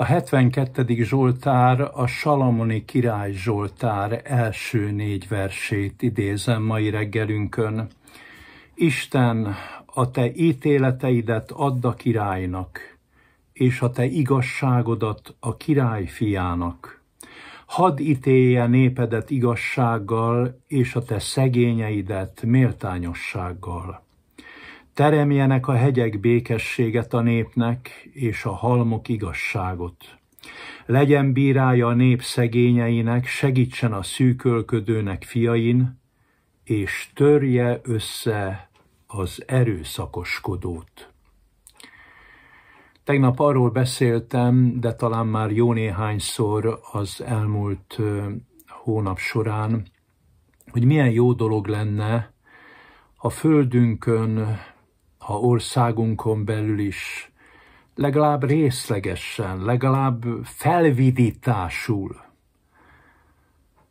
A 72. Zsoltár a Salamoni király Zsoltár első négy versét idézem mai reggelünkön. Isten, a te ítéleteidet add a királynak, és a te igazságodat a király fiának. Hadd ítélje népedet igazsággal, és a te szegényeidet méltányossággal Teremjenek a hegyek békességet a népnek, és a halmok igazságot. Legyen bírája a nép szegényeinek, segítsen a szűkölködőnek fiain, és törje össze az erőszakoskodót. Tegnap arról beszéltem, de talán már jó néhányszor az elmúlt hónap során, hogy milyen jó dolog lenne, ha földünkön ha országunkon belül is legalább részlegesen, legalább felvidításul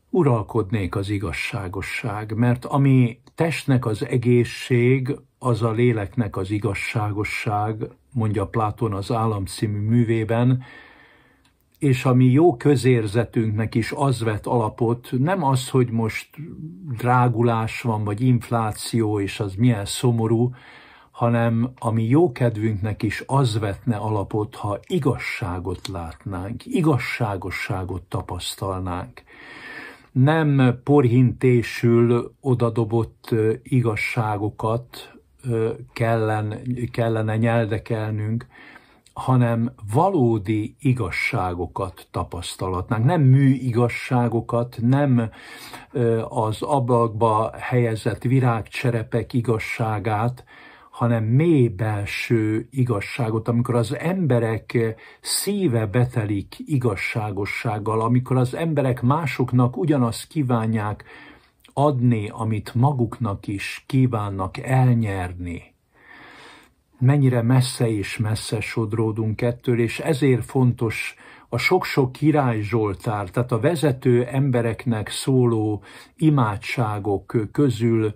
uralkodnék az igazságosság, mert ami testnek az egészség, az a léleknek az igazságosság, mondja Pláton az állam című művében, és ami jó közérzetünknek is az vett alapot, nem az, hogy most drágulás van, vagy infláció, és az milyen szomorú, hanem ami jó jókedvünknek is az vetne alapot, ha igazságot látnánk, igazságosságot tapasztalnánk. Nem porhintésül odadobott igazságokat kellen, kellene nyeldekelnünk, hanem valódi igazságokat tapasztalatnánk. Nem igazságokat, nem az ablakba helyezett virágcserepek igazságát, hanem mély belső igazságot, amikor az emberek szíve betelik igazságossággal, amikor az emberek másoknak ugyanazt kívánják adni, amit maguknak is kívánnak elnyerni. Mennyire messze és messze sodródunk ettől, és ezért fontos a sok-sok király Zsoltár, tehát a vezető embereknek szóló imádságok közül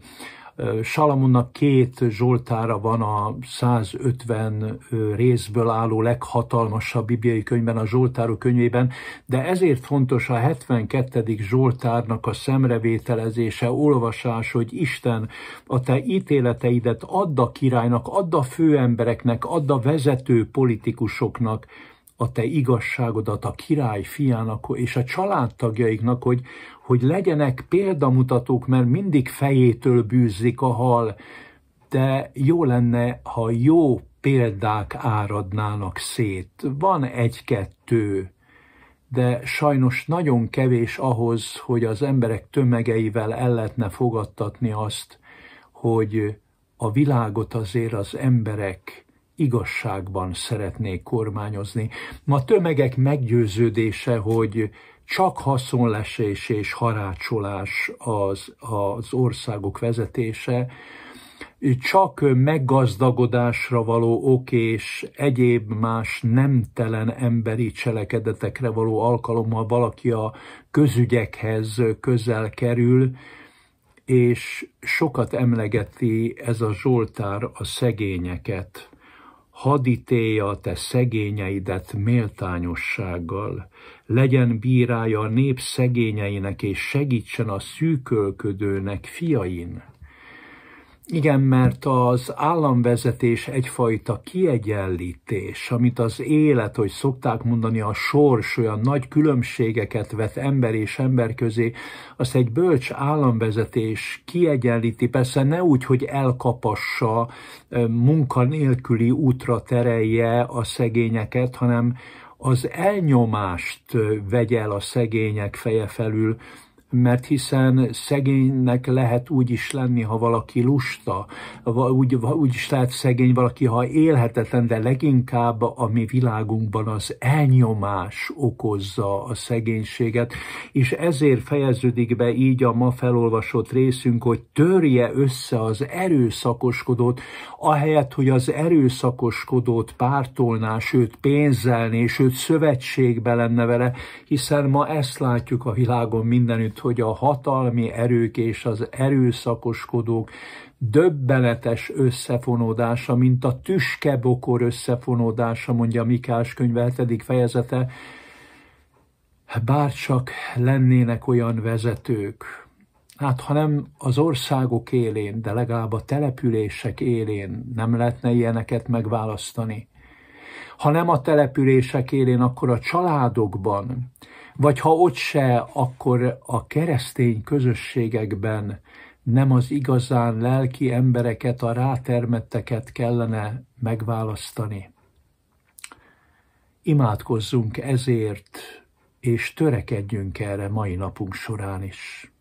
Salamonnak két Zsoltára van a 150 részből álló leghatalmasabb bibliai könyvben, a Zsoltárok könyvében, de ezért fontos a 72. Zsoltárnak a szemrevételezése, olvasás, hogy Isten a te ítéleteidet add a királynak, add a főembereknek, add a vezető politikusoknak, a te igazságodat a király fiának és a családtagjaiknak, hogy, hogy legyenek példamutatók, mert mindig fejétől bűzik a hal, de jó lenne, ha jó példák áradnának szét. Van egy-kettő, de sajnos nagyon kevés ahhoz, hogy az emberek tömegeivel el lehetne fogadtatni azt, hogy a világot azért az emberek igazságban szeretnék kormányozni. Ma tömegek meggyőződése, hogy csak haszonlesés és harácsolás az, az országok vezetése, csak meggazdagodásra való ok és egyéb más nemtelen emberi cselekedetekre való alkalommal valaki a közügyekhez közel kerül, és sokat emlegeti ez a Zsoltár a szegényeket hadítéje a te szegényeidet méltányossággal, legyen bírája a nép szegényeinek, és segítsen a szűkölködőnek fiain. Igen, mert az államvezetés egyfajta kiegyenlítés, amit az élet, hogy szokták mondani, a sors olyan nagy különbségeket vet ember és ember közé, azt egy bölcs államvezetés kiegyenlíti, persze ne úgy, hogy elkapassa, munkanélküli útra terelje a szegényeket, hanem az elnyomást vegye el a szegények feje felül, mert hiszen szegénynek lehet úgy is lenni, ha valaki lusta, úgy, úgy is lehet szegény valaki, ha élhetetlen, de leginkább a mi világunkban az elnyomás okozza a szegénységet, és ezért fejeződik be így a ma felolvasott részünk, hogy törje össze az erőszakoskodót, ahelyett, hogy az erőszakoskodót pártolná, sőt pénzelné, sőt szövetségbe lenne vele, hiszen ma ezt látjuk a világon mindenütt, hogy a hatalmi erők és az erőszakoskodók döbbenetes összefonódása, mint a tüskebokor összefonódása, mondja Mikás könyve 7. fejezete, bárcsak lennének olyan vezetők, hát ha nem az országok élén, de legalább a települések élén nem lehetne ilyeneket megválasztani. Ha nem a települések élén, akkor a családokban, vagy ha ott se, akkor a keresztény közösségekben nem az igazán lelki embereket, a rátermetteket kellene megválasztani. Imádkozzunk ezért, és törekedjünk erre mai napunk során is.